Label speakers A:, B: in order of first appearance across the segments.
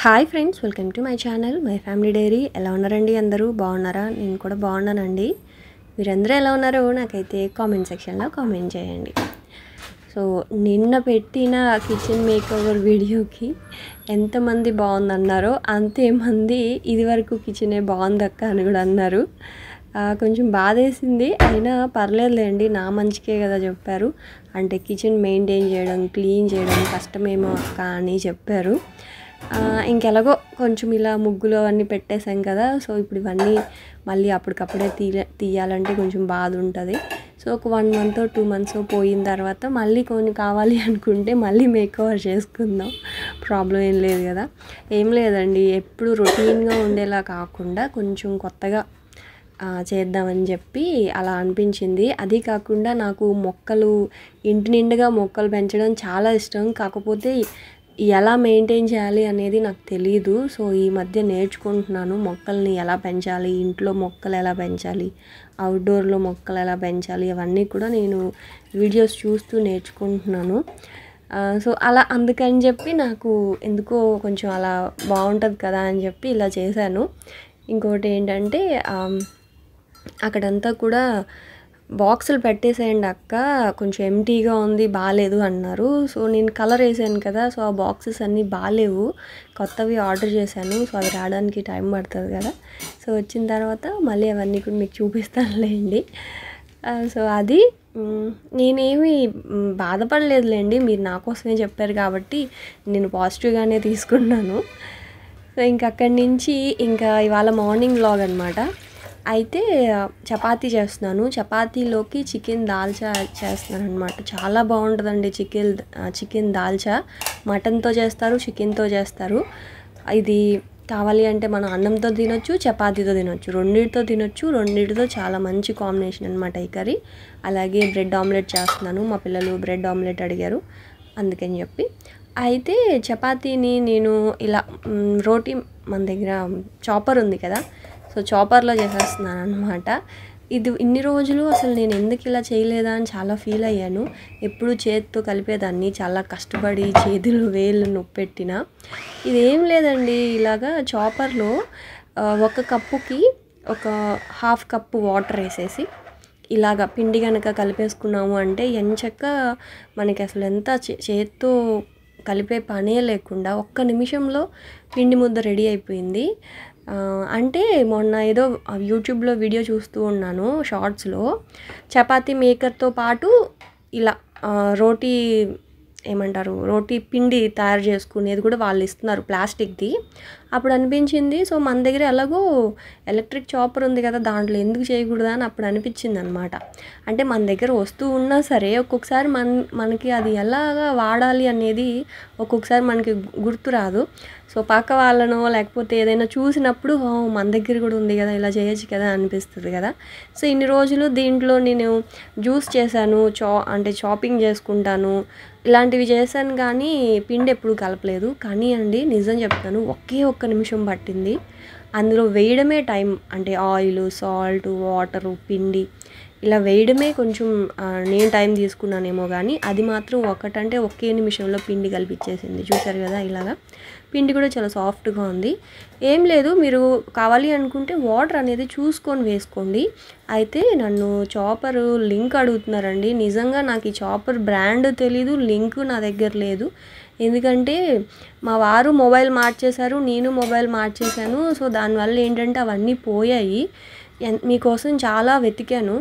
A: hi friends welcome to my channel my family diary ఎలా ఉన్నారండి అందరూ బాగున్నారా నేను కూడా బాగున్నానండి మీరందరూ ఎలా ఉన్నారో నాకైతే కామెంట్ సెక్షన్లో కామెంట్ చేయండి సో నిన్న పెట్టిన కిచెన్ మేకవర్ వీడియోకి ఎంతమంది బాగుందన్నారో అంతేమంది ఇదివరకు కిచెనే బాగుందక్క అని కూడా అన్నారు కొంచెం బాధేసింది అయినా పర్లేదులేండి నా మంచికే కదా చెప్పారు అంటే కిచెన్ మెయింటైన్ చేయడం క్లీన్ చేయడం కష్టమేమో అక్క అని చెప్పారు ఇంకెలాగో కొంచెం ఇలా ముగ్గులు అవన్నీ పెట్టేసాం కదా సో ఇప్పుడు ఇవన్నీ మళ్ళీ అప్పటికప్పుడే తీయ తీయాలంటే కొంచెం బాధ ఉంటుంది సో ఒక వన్ మంత్ టూ మంత్స్ పోయిన తర్వాత మళ్ళీ కొన్ని కావాలి అనుకుంటే మళ్ళీ మేకోవర్ చేసుకుందాం ప్రాబ్లం ఏం లేదు కదా ఏం లేదండి ఎప్పుడు రొటీన్గా ఉండేలా కాకుండా కొంచెం కొత్తగా చేద్దామని చెప్పి అలా అనిపించింది అది కాకుండా నాకు మొక్కలు ఇంటి నిండుగా మొక్కలు పెంచడం చాలా ఇష్టం కాకపోతే ఎలా మెయింటైన్ చేయాలి అనేది నాకు తెలియదు సో ఈ మధ్య నేర్చుకుంటున్నాను మొక్కల్ని ఎలా పెంచాలి ఇంట్లో మొక్కలు ఎలా పెంచాలి అవుట్డోర్లో మొక్కలు ఎలా పెంచాలి అవన్నీ కూడా నేను వీడియోస్ చూస్తూ నేర్చుకుంటున్నాను సో అలా అందుకని చెప్పి నాకు ఎందుకో కొంచెం అలా బాగుంటుంది కదా అని చెప్పి ఇలా చేశాను ఇంకోటి ఏంటంటే అక్కడంతా కూడా బాక్సులు పెట్టేసేయండి అక్క కొంచెం ఎంటీగా ఉంది బాగాలేదు అన్నారు సో నేను కలర్ వేసాను కదా సో ఆ బాక్సెస్ అన్నీ బాగాలేవు కొత్తవి ఆర్డర్ చేశాను సో అవి రావడానికి టైం పడుతుంది కదా సో వచ్చిన తర్వాత మళ్ళీ అవన్నీ కూడా మీకు చూపిస్తానులేండి సో అది నేనేమి బాధపడలేదులేండి మీరు నా కోసమే చెప్పారు కాబట్టి నేను పాజిటివ్గానే తీసుకున్నాను సో ఇంక అక్కడి నుంచి ఇంకా ఇవాళ మార్నింగ్ బ్లాగ్ అనమాట అయితే చపాతీ చేస్తున్నాను చపాతీలోకి చికెన్ దాల్చా చేస్తున్నాను అనమాట చాలా బాగుంటుందండి చికెన్ చికెన్ దాల్చా మటన్తో చేస్తారు చికెన్తో చేస్తారు ఇది కావాలి అంటే మనం అన్నంతో తినొచ్చు చపాతీతో తినొచ్చు రెండింటితో తినొచ్చు రెండింటితో చాలా మంచి కాంబినేషన్ అనమాట ఈ కర్రీ అలాగే బ్రెడ్ ఆమ్లెట్ చేస్తున్నాను మా పిల్లలు బ్రెడ్ ఆమ్లెట్ అడిగారు అందుకని చెప్పి అయితే చపాతీని నేను ఇలా రోటీ మన దగ్గర చాపర్ ఉంది కదా సో చాపర్లో చేసేస్తున్నాను అనమాట ఇది ఇన్ని రోజులు అసలు నేను ఎందుకు ఇలా చేయలేదా అని చాలా ఫీల్ అయ్యాను ఎప్పుడు చేతితో కలిపేదాన్ని చాలా కష్టపడి చేతులు వేళ్ళు నొప్పెట్టిన ఇదేం లేదండి ఇలాగా చాపర్లో ఒక కప్పుకి ఒక హాఫ్ కప్పు వాటర్ వేసేసి ఇలాగ పిండి కనుక కలిపేసుకున్నాము అంటే ఎంచక్క మనకి అసలు ఎంత చేత్తో కలిపే పనే లేకుండా ఒక్క నిమిషంలో పిండి ముద్ద రెడీ అయిపోయింది అంటే మొన్న ఏదో యూట్యూబ్లో వీడియో చూస్తూ ఉన్నాను షార్ట్స్లో చపాతీ మేకర్తో పాటు ఇలా రోటీ ఏమంటారు రోటీ పిండి తయారు చేసుకునేది కూడా వాళ్ళు ఇస్తున్నారు ప్లాస్టిక్ది అప్పుడు అనిపించింది సో మన దగ్గర ఎలాగో ఎలక్ట్రిక్ చాపర్ ఉంది కదా దాంట్లో ఎందుకు చేయకూడదు అని అప్పుడు అనిపించింది అనమాట అంటే మన దగ్గర వస్తువు ఉన్నా సరే ఒక్కొక్కసారి మన మనకి అది ఎలాగా వాడాలి అనేది ఒక్కొక్కసారి మనకి గుర్తు రాదు సో పక్క వాళ్ళనో లేకపోతే ఏదైనా చూసినప్పుడు మన దగ్గర కూడా ఉంది కదా ఇలా చేయొచ్చు కదా అనిపిస్తుంది కదా సో ఇన్ని రోజులు దీంట్లో నేను జ్యూస్ చేశాను చా అంటే షాపింగ్ చేసుకుంటాను ఇలాంటివి చేశాను కానీ పిండి ఎప్పుడు కలపలేదు కానీ అండి నిజం చెప్తాను ఒకే ఒక్క నిమిషం పట్టింది అందులో వేయడమే టైం అంటే ఆయిల్ సాల్ట్ వాటరు పిండి ఇలా వేయడమే కొంచెం నేను టైం తీసుకున్నానేమో కానీ అది మాత్రం ఒకటంటే ఒకే నిమిషంలో పిండి కలిపించేసింది చూసారు కదా ఇలాగా పిండి కూడా చాలా సాఫ్ట్గా ఉంది ఏం లేదు మీరు కావాలి అనుకుంటే వాటర్ అనేది చూసుకొని వేసుకోండి అయితే నన్ను చాపరు లింక్ అడుగుతున్నారండి నిజంగా నాకు ఈ చాపర్ బ్రాండ్ తెలీదు లింక్ నా దగ్గర లేదు ఎందుకంటే మా వారు మొబైల్ మార్చేశారు నేను మొబైల్ మార్చేశాను సో దానివల్ల ఏంటంటే అవన్నీ పోయాయి మీకోసం చాలా వెతికాను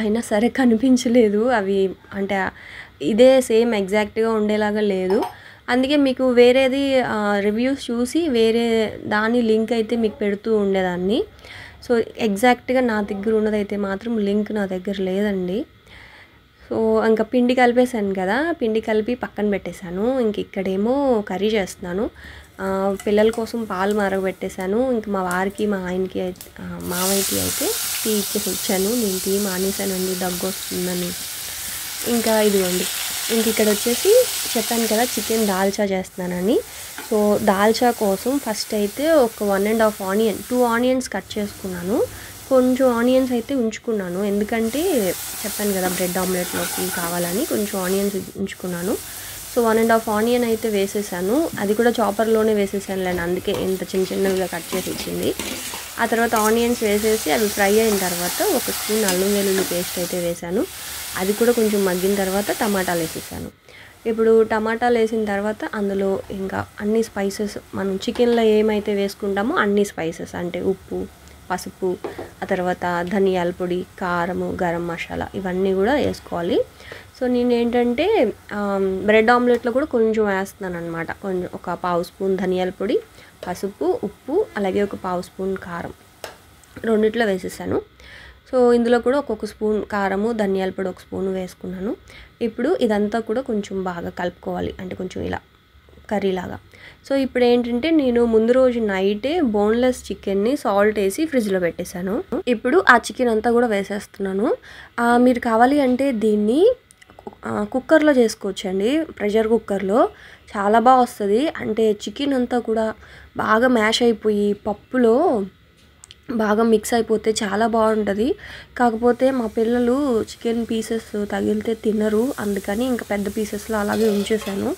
A: అయినా సరే కనిపించలేదు అవి అంటే ఇదే సేమ్ ఎగ్జాక్ట్గా ఉండేలాగా లేదు అందుకే మీకు వేరేది రివ్యూస్ చూసి వేరే దాని లింక్ అయితే మీకు పెడుతూ ఉండేదాన్ని సో ఎగ్జాక్ట్గా నా దగ్గర ఉన్నదైతే మాత్రం లింక్ నా దగ్గర లేదండి సో ఇంకా పిండి కలిపేశాను కదా పిండి కలిపి పక్కన పెట్టేశాను ఇంక ఇక్కడేమో కర్రీ చేస్తున్నాను పిల్లల కోసం పాలు మరగబెట్టేశాను ఇంక మా వారికి మా ఆయనకి మావయ్యకి అయితే టీ ఇచ్చేసి వచ్చాను నేను టీ మానేశానండి దగ్గు వస్తుందని ఇంకా ఇదిగోండి ఇంక ఇక్కడ వచ్చేసి చెప్పాను కదా చికెన్ దాల్చా చేస్తున్నానని సో దాల్చా కోసం ఫస్ట్ అయితే ఒక one and half onion two onions cut చేసుకున్నాను కొంచెం ఆనియన్స్ అయితే ఉంచుకున్నాను ఎందుకంటే చెప్పాను కదా బ్రెడ్ ఆమ్లెట్లోకి కావాలని కొంచెం ఆనియన్స్ ఉంచుకున్నాను so one and half onion అయితే వేసేసాను అది కూడా చాపర్లోనే వేసేసాను లేని అందుకే ఇంత చిన్న చిన్నవిగా కట్ చేసి ఇచ్చింది ఆ తర్వాత ఆనియన్స్ వేసేసి అవి ఫ్రై అయిన తర్వాత ఒక స్పూన్ అల్లం వెల్లుల్లి పేస్ట్ అయితే వేసాను అది కూడా కొంచెం మగ్గిన తర్వాత టమాటాలు వేసేసాను ఇప్పుడు టమాటాలు వేసిన తర్వాత అందులో ఇంకా అన్ని స్పైసెస్ మనం చికెన్లో ఏమైతే వేసుకుంటామో అన్ని స్పైసెస్ అంటే ఉప్పు పసుపు ఆ తర్వాత ధనియాల పొడి కారము గరం మసాలా ఇవన్నీ కూడా వేసుకోవాలి సో నేను ఏంటంటే బ్రెడ్ ఆమ్లెట్లో కూడా కొంచెం వేస్తున్నాను అనమాట కొంచెం ఒక పావు స్పూన్ ధనియాల పొడి పసుపు ఉప్పు అలాగే ఒక పావు స్పూన్ కారం రెండిట్లో వేసేసాను సో ఇందులో కూడా ఒక్కొక్క స్పూన్ కారము ధనియాల పొడి ఒక స్పూన్ వేసుకున్నాను ఇప్పుడు ఇదంతా కూడా కొంచెం బాగా కలుపుకోవాలి అంటే కొంచెం ఇలా కర్రీలాగా సో ఇప్పుడు ఏంటంటే నేను ముందు రోజు నైటే బోన్లెస్ చికెన్ని సాల్ట్ వేసి ఫ్రిడ్జ్లో పెట్టేశాను ఇప్పుడు ఆ చికెన్ అంతా కూడా వేసేస్తున్నాను మీరు కావాలి అంటే దీన్ని కుక్కర్లో చేసుకోవచ్చండి ప్రెషర్ కుక్కర్లో చాలా బాగా వస్తుంది అంటే చికెన్ అంతా కూడా బాగా మ్యాష్ అయిపోయి పప్పులో బాగా మిక్స్ అయిపోతే చాలా బాగుంటుంది కాకపోతే మా పిల్లలు చికెన్ పీసెస్ తగిలితే తినరు అందుకని ఇంకా పెద్ద పీసెస్లో అలాగే ఉంచేసాను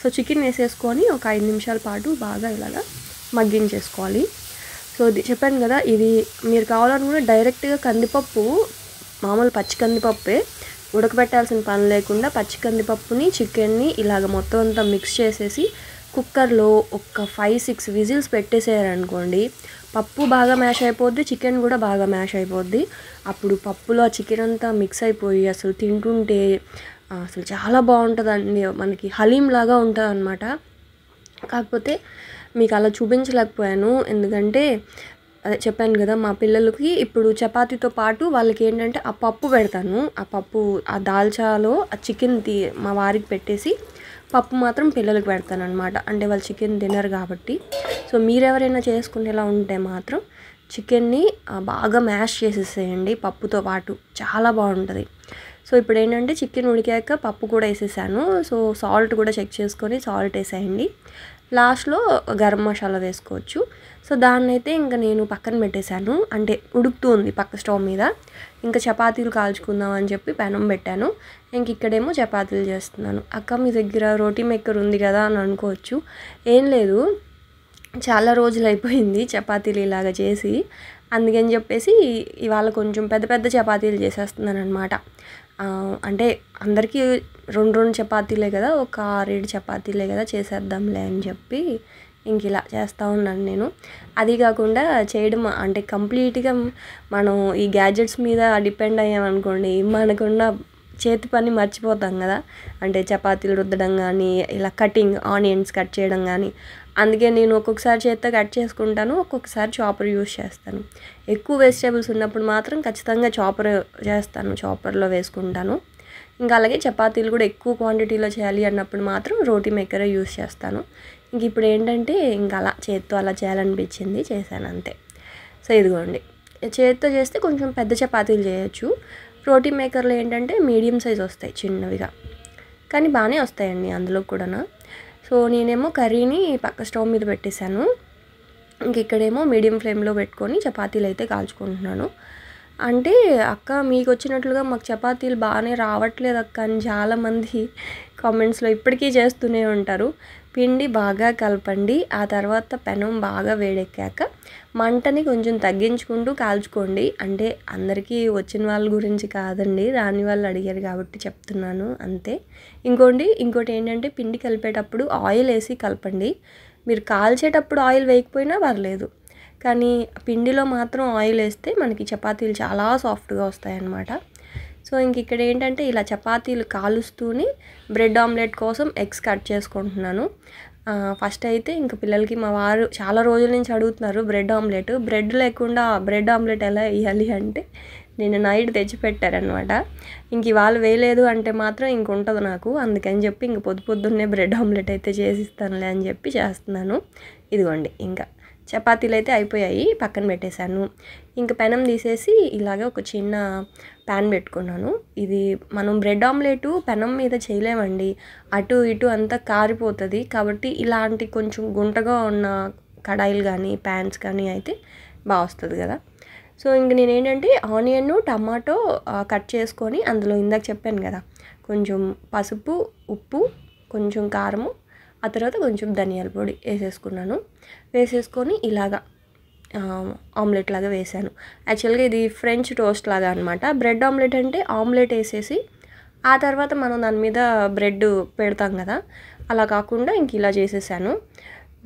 A: సో చికెన్ వేసేసుకొని ఒక ఐదు నిమిషాల పాటు బాగా ఇలాగా మగ్గించేసుకోవాలి సో చెప్పాను కదా ఇది మీరు కావాలనుకుంటే డైరెక్ట్గా కందిపప్పు మామూలు పచ్చి కందిపప్పే ఉడకబెట్టాల్సిన పని లేకుండా పచ్చి కందిపప్పుని చికెన్ని ఇలాగ మొత్తం అంతా మిక్స్ చేసేసి కుక్కర్లో ఒక ఫైవ్ సిక్స్ విజిల్స్ పెట్టేసేయారనుకోండి పప్పు బాగా మ్యాష్ అయిపోద్ది చికెన్ కూడా బాగా మ్యాష్ అయిపోద్ది అప్పుడు పప్పులో ఆ చికెన్ అంతా మిక్స్ అయిపోయి అసలు తింటుంటే అసలు చాలా బాగుంటుందండి మనకి హలీం లాగా ఉంటుంది అనమాట కాకపోతే మీకు అలా చూపించలేకపోయాను ఎందుకంటే అదే చెప్పాను కదా మా పిల్లలకి ఇప్పుడు చపాతీతో పాటు వాళ్ళకి ఏంటంటే ఆ పప్పు పెడతాను ఆ పప్పు ఆ దాల్చాలో ఆ చికెన్ తీ మా వారికి పెట్టేసి పప్పు మాత్రం పిల్లలకు పెడతాను అనమాట అంటే వాళ్ళు చికెన్ తినరు కాబట్టి సో మీరెవరైనా చేసుకునేలా ఉంటే మాత్రం చికెన్ని బాగా మ్యాష్ చేసేసేయండి పప్పుతో పాటు చాలా బాగుంటుంది సో ఇప్పుడు ఏంటంటే చికెన్ ఉడికాక పప్పు కూడా వేసేసాను సో సాల్ట్ కూడా చెక్ చేసుకొని సాల్ట్ వేసేయండి లాస్ట్లో గరం మసాలా వేసుకోవచ్చు సో దాన్ని అయితే ఇంకా నేను పక్కన పెట్టేశాను అంటే ఉడుకుతూ ఉంది పక్క స్టవ్ మీద ఇంకా చపాతీలు కాల్చుకుందాం అని చెప్పి పెనం పెట్టాను ఇంక ఇక్కడేమో చపాతీలు చేస్తున్నాను అక్క మీ దగ్గర రోటీ మేకర్ ఉంది కదా అని అనుకోవచ్చు ఏం లేదు చాలా రోజులు అయిపోయింది చపాతీలు ఇలాగ చేసి అందుకని చెప్పేసి ఇవాళ కొంచెం పెద్ద పెద్ద చపాతీలు చేసేస్తున్నాను అనమాట అంటే అందరికీ రెండు రెండు చపాతీలే కదా ఒక ఆరేడు చపాతీలే కదా చేసేద్దాంలే అని చెప్పి ఇంక ఇలా చేస్తూ ఉన్నాను నేను అది కాకుండా చేయడం అంటే కంప్లీట్గా మనం ఈ గ్యాడ్జెట్స్ మీద డిపెండ్ అయ్యామనుకోండి మనకున్న చేతి పని మర్చిపోతాం కదా అంటే చపాతీలు రుద్దడం కానీ ఇలా కటింగ్ ఆనియన్స్ కట్ చేయడం కానీ అందుకే నేను ఒక్కొక్కసారి చేత్తో కట్ చేసుకుంటాను ఒక్కొక్కసారి చాపర్ యూస్ చేస్తాను ఎక్కువ వెజిటేబుల్స్ ఉన్నప్పుడు మాత్రం ఖచ్చితంగా చాపర్ చేస్తాను చాపర్లో వేసుకుంటాను ఇంకా అలాగే చపాతీలు కూడా ఎక్కువ క్వాంటిటీలో చేయాలి అన్నప్పుడు మాత్రం రోటీ మేకరే యూస్ చేస్తాను ఇంక ఇప్పుడు ఏంటంటే ఇంక అలా చేత్తో అలా చేయాలనిపించింది చేశాను అంతే సో ఇదిగోండి చేత్తో చేస్తే కొంచెం పెద్ద చపాతీలు చేయొచ్చు రోటీ మేకర్లు ఏంటంటే మీడియం సైజ్ వస్తాయి చిన్నవిగా కానీ బాగానే వస్తాయండి అందులో కూడా సో నేనేమో కర్రీని పక్క స్టవ్ మీద పెట్టేశాను ఇంక ఇక్కడేమో మీడియం ఫ్లేమ్లో పెట్టుకొని చపాతీలు అయితే కాల్చుకుంటున్నాను అంటే అక్క మీకు వచ్చినట్లుగా మాకు చపాతీలు బాగానే రావట్లేదు అక్క అని చాలామంది కామెంట్స్లో ఇప్పటికీ చేస్తూనే ఉంటారు పిండి బాగా కలపండి ఆ తర్వాత పెనం బాగా వేడెక్కాక మంటని కొంచెం తగ్గించుకుంటూ కాల్చుకోండి అంటే అందరికీ వచ్చిన వాళ్ళ గురించి కాదండి రాని వాళ్ళు అడిగారు కాబట్టి చెప్తున్నాను అంతే ఇంకోటి ఇంకోటి ఏంటంటే పిండి కలిపేటప్పుడు ఆయిల్ వేసి కలపండి మీరు కాల్చేటప్పుడు ఆయిల్ వేయకపోయినా పర్లేదు కానీ పిండిలో మాత్రం ఆయిల్ వేస్తే మనకి చపాతీలు చాలా సాఫ్ట్గా వస్తాయన్నమాట సో ఇంక ఇక్కడ ఏంటంటే ఇలా చపాతీలు కాలుస్తూనే బ్రెడ్ ఆమ్లెట్ కోసం ఎగ్స్ కట్ చేసుకుంటున్నాను ఫస్ట్ అయితే ఇంక పిల్లలకి మా వారు చాలా రోజుల నుంచి అడుగుతున్నారు బ్రెడ్ ఆమ్లెట్ బ్రెడ్ లేకుండా బ్రెడ్ ఆమ్లెట్ ఎలా వేయాలి అంటే నేను నైట్ తెచ్చిపెట్టారనమాట ఇంక ఇవాళ వేయలేదు అంటే మాత్రం ఇంక ఉంటుంది నాకు అందుకని చెప్పి ఇంక పొద్దు పొద్దున్నే బ్రెడ్ ఆమ్లెట్ అయితే చేసిస్తానులే అని చెప్పి చేస్తున్నాను ఇదిగోండి ఇంకా చపాతీలు అయితే అయిపోయాయి పక్కన పెట్టేశాను ఇంక పెనం తీసేసి ఇలాగే ఒక చిన్న ప్యాన్ పెట్టుకున్నాను ఇది మనం బ్రెడ్ ఆమ్లెటు పెనం మీద చేయలేమండి అటు ఇటు అంతా కారిపోతుంది కాబట్టి ఇలాంటి కొంచెం గుంటగా ఉన్న కడాయిలు కానీ ప్యాన్స్ కానీ అయితే బాగా వస్తుంది కదా సో ఇంక నేను ఏంటంటే ఆనియన్ టమాటో కట్ చేసుకొని అందులో ఇందాక చెప్పాను కదా కొంచెం పసుపు ఉప్పు కొంచెం కారము ఆ తర్వాత కొంచెం ధనియాల పొడి వేసేసుకున్నాను వేసేసుకొని ఇలాగా ఆమ్లెట్ లాగా వేసాను యాక్చువల్గా ఇది ఫ్రెంచ్ టోస్ట్ లాగా అనమాట బ్రెడ్ ఆమ్లెట్ అంటే ఆమ్లెట్ వేసేసి ఆ తర్వాత మనం దాని మీద బ్రెడ్ పెడతాం కదా అలా కాకుండా ఇంక ఇలా చేసేసాను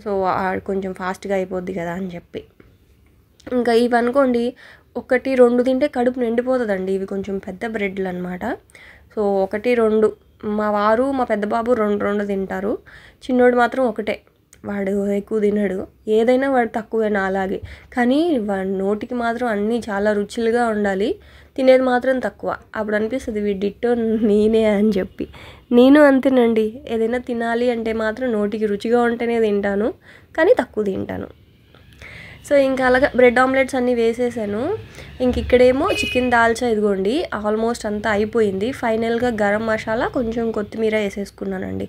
A: సో కొంచెం ఫాస్ట్గా అయిపోద్ది కదా అని చెప్పి ఇంకా ఇవి అనుకోండి ఒకటి రెండు తింటే కడుపు నిండిపోతుందండి ఇవి కొంచెం పెద్ద బ్రెడ్లు అనమాట సో ఒకటి రెండు మా వారు మా పెద్ద బాబు రెండు రెండు తింటారు చిన్నోడు మాత్రం ఒకటే వాడు ఎక్కువ తినడు ఏదైనా వాడు తక్కువైనా అలాగే కానీ వాడి నోటికి మాత్రం అన్నీ చాలా రుచులుగా ఉండాలి తినేది మాత్రం తక్కువ అప్పుడు అనిపిస్తుంది వీడిట్టో నేనే అని చెప్పి నేను అంతేనండి ఏదైనా తినాలి అంటే మాత్రం నోటికి రుచిగా ఉంటేనే తింటాను కానీ తక్కువ తింటాను సో ఇంకా అలాగే బ్రెడ్ ఆమ్లెట్స్ అన్నీ వేసేసాను ఇంక ఇక్కడేమో చికెన్ దాల్చా ఇదిగోండి ఆల్మోస్ట్ అంతా అయిపోయింది ఫైనల్గా గరం మసాలా కొంచెం కొత్తిమీర వేసేసుకున్నానండి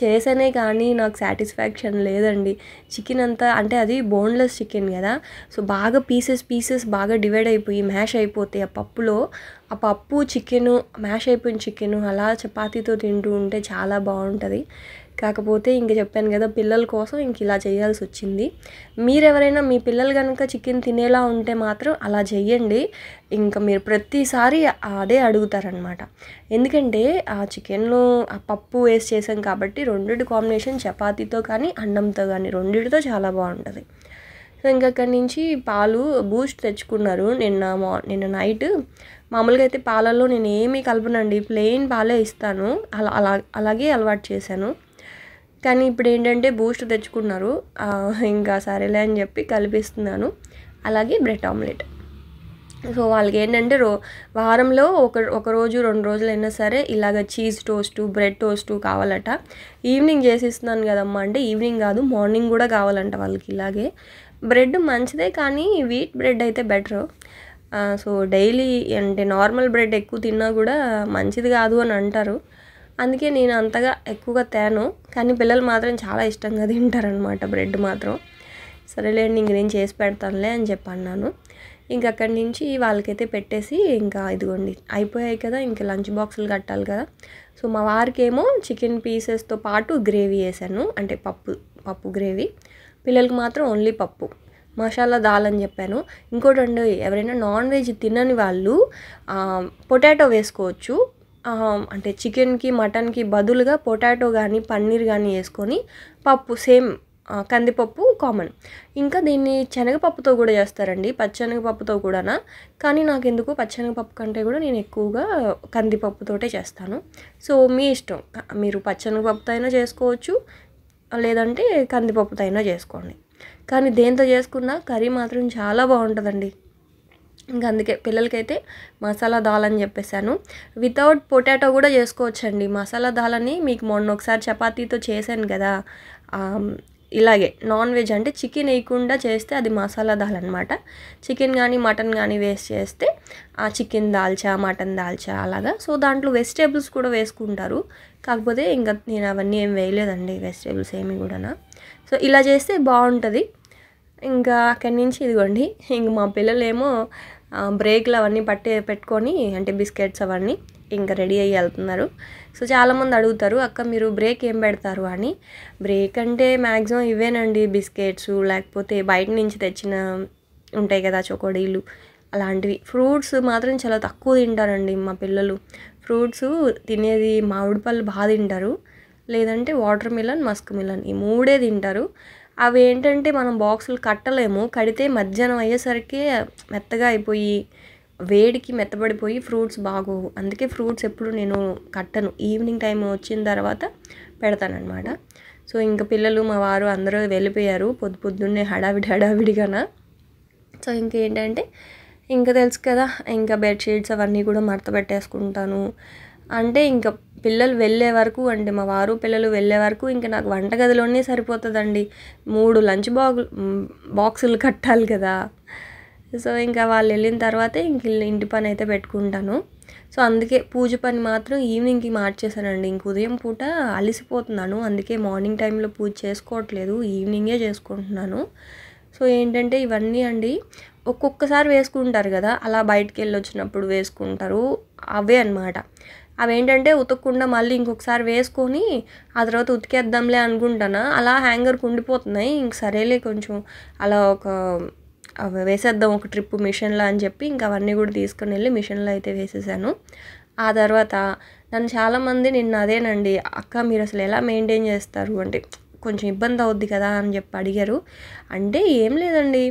A: చేసానే కానీ నాకు సాటిస్ఫాక్షన్ లేదండి చికెన్ అంతా అంటే అది బోన్లెస్ చికెన్ కదా సో బాగా పీసెస్ పీసెస్ బాగా డివైడ్ అయిపోయి మ్యాష్ అయిపోతాయి ఆ పప్పులో ఆ పప్పు చికెను మ్యాష్ అయిపోయిన చికెను అలా చపాతీతో తింటూ ఉంటే చాలా బాగుంటుంది కాకపోతే ఇంక చెప్పాను కదా పిల్లల కోసం ఇంక ఇలా చేయాల్సి వచ్చింది మీరెవరైనా మీ పిల్లలు కనుక చికెన్ తినేలా ఉంటే మాత్రం అలా చేయండి ఇంకా మీరు ప్రతిసారి అదే అడుగుతారనమాట ఎందుకంటే ఆ చికెన్లో ఆ పప్పు వేస్ట్ చేసాం కాబట్టి రెండింటి కాంబినేషన్ చపాతీతో కానీ అన్నంతో కానీ రెండింటితో చాలా బాగుంటుంది సో ఇంక అక్కడి నుంచి పాలు బూస్ట్ తెచ్చుకున్నారు నిన్న మా నిన్న నైట్ మామూలుగా అయితే పాలల్లో నేను ఏమీ కలపనండి ప్లెయిన్ పాలే ఇస్తాను అలా అలా అలాగే అలవాటు చేశాను కానీ ఇప్పుడు ఏంటంటే బూస్ట్ తెచ్చుకున్నారు ఇంకా సరేలే అని చెప్పి కలిపిస్తున్నాను అలాగే బ్రెడ్ ఆమ్లెట్ సో వాళ్ళకి ఏంటంటే రో వారంలో ఒక ఒకరోజు రెండు రెండు రోజులైనా సరే ఇలాగ చీజ్ టోస్టు బ్రెడ్ టోస్టు కావాలట ఈవినింగ్ చేసిస్తున్నాను కదమ్మా అంటే ఈవినింగ్ కాదు మార్నింగ్ కూడా కావాలంట వాళ్ళకి ఇలాగే బ్రెడ్ మంచిదే కానీ వీట్ బ్రెడ్ అయితే బెటర్ సో డైలీ అంటే నార్మల్ బ్రెడ్ ఎక్కువ తిన్నా కూడా మంచిది కాదు అని అంటారు అందుకే నేను అంతగా ఎక్కువగా తేను కానీ పిల్లలు మాత్రం చాలా ఇష్టంగా తింటారనమాట బ్రెడ్ మాత్రం సరేలేండి ఇంక నేను చేసి పెడతానులే అని చెప్పి అన్నాను ఇంక అక్కడి నుంచి వాళ్ళకైతే పెట్టేసి ఇంకా ఇదిగోండి అయిపోయాయి కదా ఇంకా లంచ్ బాక్సులు కట్టాలి కదా సో మా వారికేమో చికెన్ పీసెస్తో పాటు గ్రేవీ వేసాను అంటే పప్పు పప్పు గ్రేవీ పిల్లలకి మాత్రం ఓన్లీ పప్పు మసాలా దాల్ అని చెప్పాను ఇంకోటి ఎవరైనా నాన్ వెజ్ తినని వాళ్ళు పొటాటో వేసుకోవచ్చు అంటే చికెన్కి మటన్కి బదులుగా పొటాటో కానీ పన్నీర్ కానీ వేసుకొని పప్పు సేమ్ కందిపప్పు కామన్ ఇంకా దీన్ని శనగపప్పుతో కూడా చేస్తారండి పచ్చనగపప్పుతో కూడానా కానీ నాకు ఎందుకు పచ్చనగపప్పు కంటే కూడా నేను ఎక్కువగా కందిపప్పుతోటే చేస్తాను సో మీ ఇష్టం మీరు పచ్చనగపప్పుతో అయినా చేసుకోవచ్చు లేదంటే కందిపప్పుతో అయినా చేసుకోండి కానీ దేంతో చేసుకున్నా కర్రీ మాత్రం చాలా బాగుంటుందండి ఇంకా అందుకే పిల్లలకైతే మసాలా దాల్ అని చెప్పేసాను వితౌట్ పొటాటో కూడా చేసుకోవచ్చండి మసాలా దాల్ అని మీకు మొన్న ఒకసారి చపాతీతో చేశాను కదా ఇలాగే నాన్ వెజ్ అంటే చికెన్ వేయకుండా చేస్తే అది మసాలా దాల్ అనమాట చికెన్ కానీ మటన్ కానీ వేస్ట్ చేస్తే ఆ చికెన్ దాల్చా మటన్ దాల్చా అలాగా సో దాంట్లో వెజిటేబుల్స్ కూడా వేసుకుంటారు కాకపోతే ఇంకా నేను అవన్నీ ఏం వేయలేదండి వెజిటేబుల్స్ ఏమి కూడా సో ఇలా చేస్తే బాగుంటుంది ఇంకా అక్కడి నుంచి ఇదిగోండి ఇంక మా పిల్లలేమో బ్రేక్లు అవన్నీ పట్టి పెట్టుకొని అంటే బిస్కెట్స్ అవన్నీ ఇంకా రెడీ అయ్యి వెళ్తున్నారు సో చాలామంది అడుగుతారు అక్క మీరు బ్రేక్ ఏం పెడతారు అని బ్రేక్ అంటే మ్యాక్సిమం ఇవేనండి బిస్కెట్స్ లేకపోతే బయట నుంచి తెచ్చిన ఉంటాయి కదా చొకోడీలు అలాంటివి ఫ్రూట్స్ మాత్రం చాలా తక్కువ తింటారండి మా పిల్లలు ఫ్రూట్స్ తినేది మామిడి పళ్ళు బాగా తింటారు లేదంటే వాటర్ మిలన్ మస్క్ మిలన్ ఈ మూడే తింటారు అవి ఏంటంటే మనం బాక్సులు కట్టలేము కడితే మధ్యాహ్నం అయ్యేసరికి మెత్తగా అయిపోయి వేడికి మెత్తబడిపోయి ఫ్రూట్స్ బాగోవు అందుకే ఫ్రూట్స్ ఎప్పుడు నేను కట్టను ఈవినింగ్ టైం వచ్చిన తర్వాత పెడతానమాట సో ఇంకా పిల్లలు మా వారు అందరూ వెళ్ళిపోయారు పొద్దు పొద్దున్నే హడావిడి హడావిడిగాన సో ఇంకేంటంటే ఇంకా తెలుసు కదా ఇంకా బెడ్షీట్స్ అవన్నీ కూడా మరత పెట్టేసుకుంటాను అంటే ఇంకా పిల్లలు వెళ్ళే వరకు అంటే మా వారు పిల్లలు వెళ్ళే వరకు ఇంకా నాకు వంటగదిలోనే సరిపోతుందండి మూడు లంచ్ బాగు బాక్సులు కట్టాలి కదా సో ఇంకా వాళ్ళు వెళ్ళిన తర్వాత ఇంక ఇంటి పని అయితే పెట్టుకుంటాను సో అందుకే పూజ పని మాత్రం ఈవినింగ్కి మార్చేసానండి ఇంక ఉదయం పూట అలసిపోతున్నాను అందుకే మార్నింగ్ టైంలో పూజ చేసుకోవట్లేదు ఈవినింగే చేసుకుంటున్నాను సో ఏంటంటే ఇవన్నీ అండి ఒక్కొక్కసారి వేసుకుంటారు కదా అలా బయటికి వెళ్ళి వచ్చినప్పుడు వేసుకుంటారు అవే అనమాట అవేంటంటే ఉతకకుండా మళ్ళీ ఇంకొకసారి వేసుకొని ఆ తర్వాత ఉతికేద్దాంలే అనుకుంటానా అలా హ్యాంగర్కి ఉండిపోతున్నాయి ఇంక సరేలే కొంచెం అలా ఒక వేసేద్దాం ఒక ట్రిప్ మిషన్లో అని చెప్పి ఇంకా అవన్నీ కూడా తీసుకుని వెళ్ళి మిషన్లో అయితే వేసేసాను ఆ తర్వాత నన్ను చాలామంది నిన్న అదేనండి అక్క మీరు అసలు ఎలా మెయింటైన్ చేస్తారు అంటే కొంచెం ఇబ్బంది అవుద్ది కదా అని చెప్పి అడిగారు అంటే ఏం లేదండి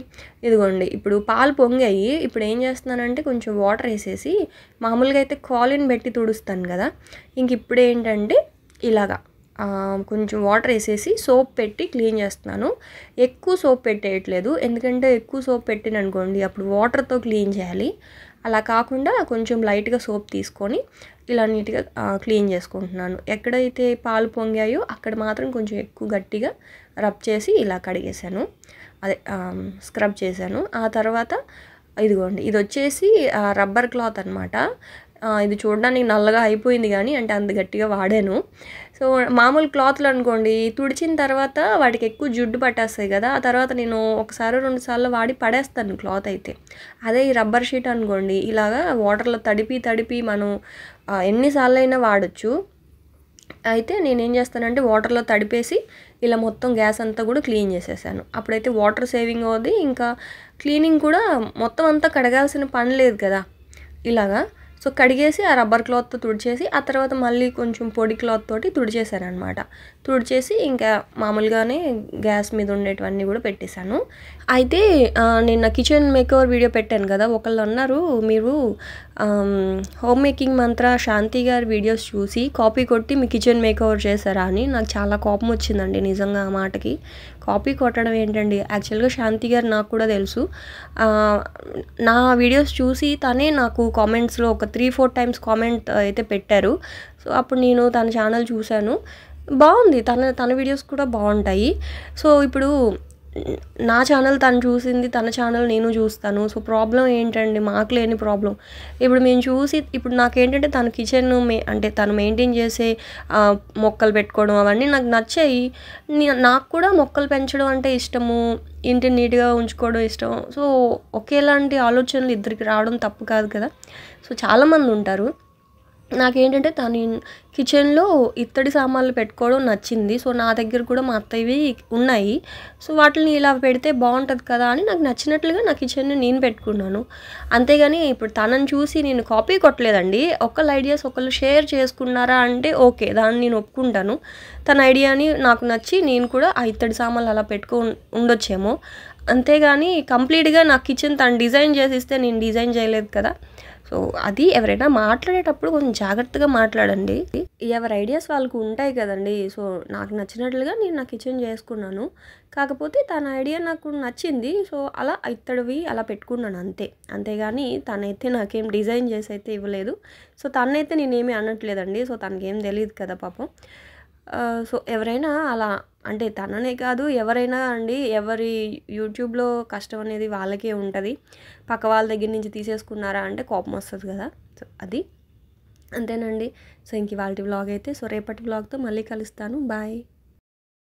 A: ఇదిగోండి ఇప్పుడు పాలు పొంగాయి ఇప్పుడు ఏం చేస్తున్నానంటే కొంచెం వాటర్ వేసేసి మామూలుగా అయితే కాలిన్ పెట్టి తుడుస్తాను కదా ఇంక ఇప్పుడు ఏంటంటే ఇలాగా కొంచెం వాటర్ వేసేసి సోప్ పెట్టి క్లీన్ చేస్తున్నాను ఎక్కువ సోప్ పెట్టేయట్లేదు ఎందుకంటే ఎక్కువ సోప్ పెట్టిననుకోండి అప్పుడు వాటర్తో క్లీన్ చేయాలి అలా కాకుండా కొంచెం లైట్గా సోప్ తీసుకొని ఇలా నీట్గా క్లీన్ చేసుకుంటున్నాను ఎక్కడైతే పాలు పొంగాయో అక్కడ మాత్రం కొంచెం ఎక్కువ గట్టిగా రబ్ చేసి ఇలా కడిగేశాను అదే స్క్రబ్ చేశాను ఆ తర్వాత ఇదిగోండి ఇది వచ్చేసి రబ్బర్ క్లాత్ అనమాట ఇది చూడడానికి నల్లగా అయిపోయింది కానీ అంటే అంత గట్టిగా వాడాను సో మామూలు క్లాత్లు అనుకోండి తుడిచిన తర్వాత వాటికి ఎక్కువ జుడ్డు పట్టేస్తాయి కదా ఆ తర్వాత నేను ఒకసారి రెండు సార్లు వాడి పడేస్తాను క్లాత్ అయితే అదే ఈ రబ్బర్ షీట్ అనుకోండి ఇలాగా వాటర్లో తడిపి తడిపి మనం ఎన్నిసార్లు అయినా వాడచ్చు అయితే నేనేం చేస్తానంటే వాటర్లో తడిపేసి ఇలా మొత్తం గ్యాస్ అంతా కూడా క్లీన్ చేసేసాను అప్పుడైతే వాటర్ సేవింగ్ అవుతుంది ఇంకా క్లీనింగ్ కూడా మొత్తం అంతా కడగాల్సిన పని లేదు కదా ఇలాగా సో కడిగేసి ఆ రబ్బర్ క్లాత్తో తుడిచేసి ఆ తర్వాత మళ్ళీ కొంచెం పొడి క్లాత్ తోటి తుడిచేసానమాట తుడిచేసి ఇంకా మామూలుగానే గ్యాస్ మీద ఉండేటివన్నీ కూడా పెట్టేశాను అయితే నిన్న కిచెన్ మేకవర్ వీడియో పెట్టాను కదా ఒకళ్ళు అన్నారు మీరు హోమ్ మేకింగ్ మంత్ర శాంతి గారి వీడియోస్ చూసి కాపీ కొట్టి మీ కిచెన్ మేకవర్ చేశారా అని నాకు చాలా కోపం వచ్చిందండి నిజంగా ఆ మాటకి కాపీ కొట్టడం ఏంటండి యాక్చువల్గా శాంతి గారు నాకు కూడా తెలుసు నా వీడియోస్ చూసి తనే నాకు కామెంట్స్లో ఒక త్రీ ఫోర్ టైమ్స్ కామెంట్ అయితే పెట్టారు సో అప్పుడు నేను తన ఛానల్ చూశాను బాగుంది తన తన వీడియోస్ కూడా బాగుంటాయి సో ఇప్పుడు నా ఛానల్ తను చూసింది తన ఛానల్ నేను చూస్తాను సో ప్రాబ్లం ఏంటండి మాకు లేని ప్రాబ్లం ఇప్పుడు మేము చూసి ఇప్పుడు నాకేంటంటే తన కిచెన్ మే అంటే తను మెయింటైన్ చేసే మొక్కలు పెట్టుకోవడం అవన్నీ నాకు నచ్చాయి నాకు కూడా మొక్కలు పెంచడం అంటే ఇష్టము ఇంటిని నీట్గా ఉంచుకోవడం ఇష్టం సో ఒకేలాంటి ఆలోచనలు ఇద్దరికి రావడం తప్పు కాదు కదా సో చాలామంది ఉంటారు నాకేంటంటే తను కిచెన్లో ఇత్తడి సామాన్లు పెట్టుకోవడం నచ్చింది సో నా దగ్గర కూడా మా ఇవి ఉన్నాయి సో వాటిని ఇలా పెడితే బాగుంటుంది కదా అని నాకు నచ్చినట్లుగా నా కిచెన్ని నేను పెట్టుకున్నాను అంతేగాని ఇప్పుడు తనని చూసి నేను కాపీ కొట్టలేదండి ఒకళ్ళ ఐడియాస్ ఒకళ్ళు షేర్ చేసుకున్నారా అంటే ఓకే దాన్ని నేను ఒప్పుకుంటాను తన ఐడియాని నాకు నచ్చి నేను కూడా ఆ ఇత్తడి సామాన్లు అలా పెట్టుకో ఉండొచ్చేమో అంతేగాని కంప్లీట్గా నా కిచెన్ తను డిజైన్ చేసి ఇస్తే నేను డిజైన్ చేయలేదు కదా సో అది ఎవరైనా మాట్లాడేటప్పుడు కొంచెం జాగ్రత్తగా మాట్లాడండి ఎవరి ఐడియాస్ వాళ్ళకు ఉంటాయి కదండి సో నాకు నచ్చినట్లుగా నేను నా కిచెన్ చేసుకున్నాను కాకపోతే తన ఐడియా నాకు నచ్చింది సో అలా ఇత్తడివి అలా పెట్టుకున్నాను అంతే అంతేగాని తనైతే నాకేం డిజైన్ చేసి అయితే ఇవ్వలేదు సో తనైతే నేనేమీ అనట్లేదండి సో తనకేం తెలియదు కదా పాపం సో ఎవరైనా అలా అంటే తననే కాదు ఎవరైనా అండి ఎవరి యూట్యూబ్లో కష్టం అనేది వాళ్ళకే ఉంటుంది పక్క వాళ్ళ దగ్గర నుంచి తీసేసుకున్నారా అంటే కోపం వస్తుంది కదా సో అది అంతేనండి సో ఇంక వాళ్ళ వ్లాగ్ అయితే సో రేపటి వ్లాగ్తో మళ్ళీ కలుస్తాను బాయ్